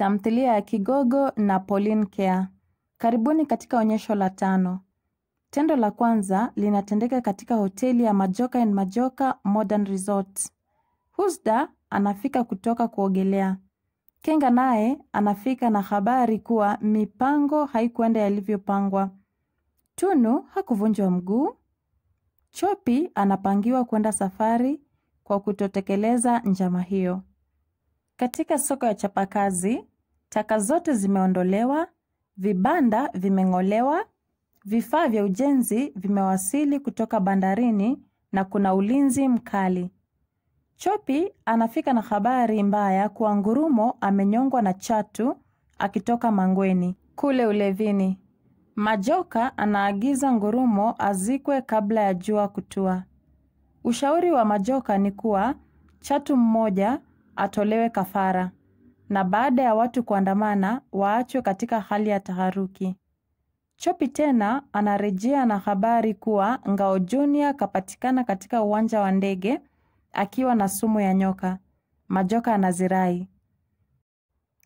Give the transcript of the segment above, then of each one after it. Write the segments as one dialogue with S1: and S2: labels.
S1: Tamthilia ya Kigogo na Pauline Kea. Karibuni katika onyesho la tano. Tendo la kwanza linatendeka katika hoteli ya Majoka and Majoka Modern Resort. Husda anafika kutoka kuogelea. Kenga naye anafika na habari kuwa mipango haikuenda yalivyopangwa. Tunu hakuvunjwa mguu. Chopi anapangiwa kwenda safari kwa kutotekeleza njama hiyo. Katika soko ya chapakazi, Taka zote zimeondolewa, vibanda vimeng'olewa, vifaa vya ujenzi vimewasili kutoka bandarini na kuna ulinzi mkali. Chopi anafika na habari mbaya kuwa Ngurumo amenyongwa na chatu akitoka Mangweni kule ulevini. Majoka anaagiza Ngurumo azikwe kabla ya jua kutua. Ushauri wa Majoka ni kuwa chatu mmoja atolewe kafara na baada ya watu kuandamana waachwe katika hali ya taharuki. Chopi tena anarejea na habari kuwa Ngao Junior kapatikana katika uwanja wa ndege akiwa na sumu ya nyoka. Majoka anazirai.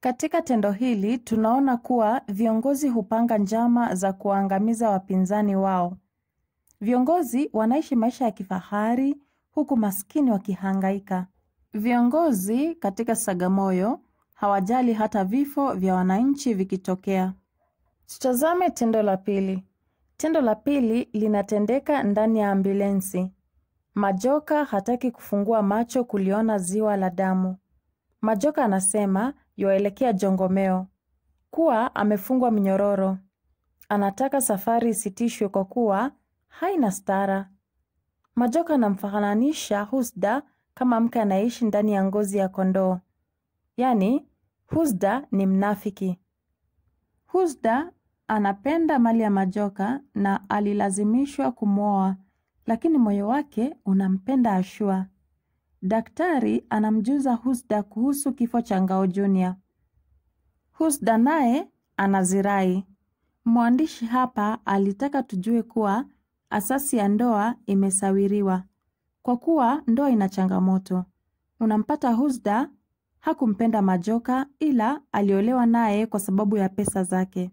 S1: Katika tendo hili tunaona kuwa viongozi hupanga njama za kuangamiza wapinzani wao. Viongozi wanaishi maisha ya kifahari huku maskini wakihangaika. Viongozi katika Sagamoyo hawajali hata vifo vya wananchi vikitokea. Tutazame tendo la pili. Tendo la pili linatendeka ndani ya ambulensi. Majoka hataki kufungua macho kuliona ziwa la damu. Majoka anasema yuaelekea Jongomeo kuwa amefungwa minyororo. Anataka safari isitishwe kwa kuwa haina stara. Majoka anamfananisha Husda kama mke anaishi ndani ya ngozi ya kondoo yani Husda ni mnafiki. Husda anapenda mali ya Majoka na alilazimishwa kumwoa, lakini moyo wake unampenda Ashua. Daktari anamjuza Husda kuhusu kifo cha Ngao Junior. Husda naye anazirai. Mwandishi hapa alitaka tujue kuwa asasi ya ndoa imesawiriwa, kwa kuwa ndoa ina changamoto. Unampata Husda Hakumpenda Majoka ila aliolewa naye kwa sababu ya pesa zake.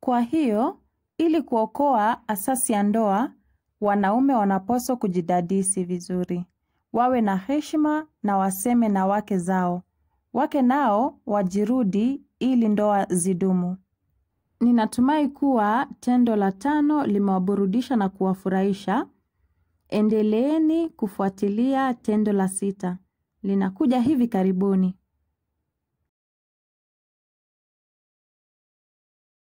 S1: Kwa hiyo ili kuokoa asasi ya ndoa, wanaume wanapaswa kujidadisi vizuri, wawe na heshima na waseme na wake zao, wake nao wajirudi ili ndoa zidumu. Ninatumai kuwa tendo la tano limewaburudisha na kuwafurahisha. Endeleeni kufuatilia tendo la sita linakuja hivi karibuni.